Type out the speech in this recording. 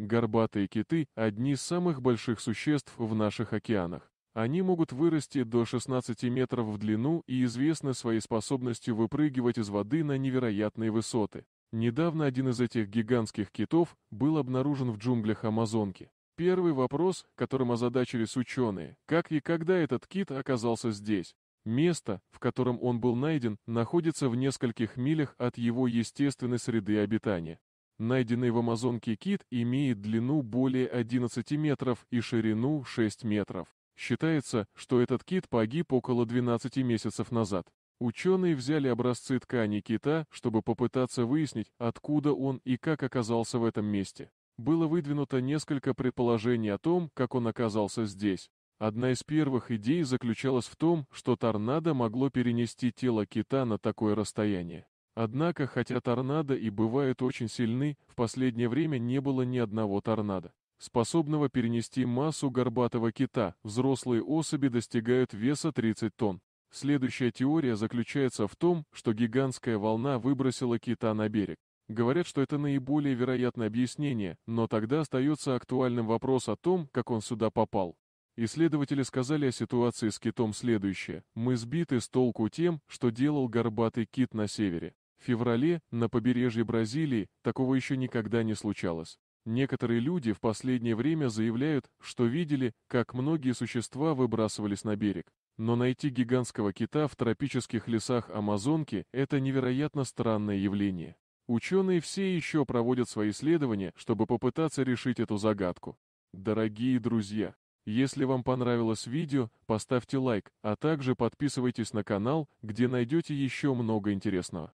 Горбатые киты – одни из самых больших существ в наших океанах. Они могут вырасти до 16 метров в длину и известны своей способностью выпрыгивать из воды на невероятные высоты. Недавно один из этих гигантских китов был обнаружен в джунглях Амазонки. Первый вопрос, которым озадачились ученые, как и когда этот кит оказался здесь. Место, в котором он был найден, находится в нескольких милях от его естественной среды обитания. Найденный в Амазонке кит имеет длину более 11 метров и ширину 6 метров. Считается, что этот кит погиб около 12 месяцев назад. Ученые взяли образцы ткани кита, чтобы попытаться выяснить, откуда он и как оказался в этом месте. Было выдвинуто несколько предположений о том, как он оказался здесь. Одна из первых идей заключалась в том, что торнадо могло перенести тело кита на такое расстояние. Однако, хотя торнадо и бывают очень сильны, в последнее время не было ни одного торнадо, способного перенести массу горбатого кита. Взрослые особи достигают веса 30 тонн. Следующая теория заключается в том, что гигантская волна выбросила кита на берег. Говорят, что это наиболее вероятное объяснение, но тогда остается актуальным вопрос о том, как он сюда попал. Исследователи сказали о ситуации с китом следующее. Мы сбиты с толку тем, что делал горбатый кит на севере. В феврале на побережье Бразилии такого еще никогда не случалось. Некоторые люди в последнее время заявляют, что видели, как многие существа выбрасывались на берег. Но найти гигантского кита в тропических лесах Амазонки – это невероятно странное явление. Ученые все еще проводят свои исследования, чтобы попытаться решить эту загадку. Дорогие друзья, если вам понравилось видео, поставьте лайк, а также подписывайтесь на канал, где найдете еще много интересного.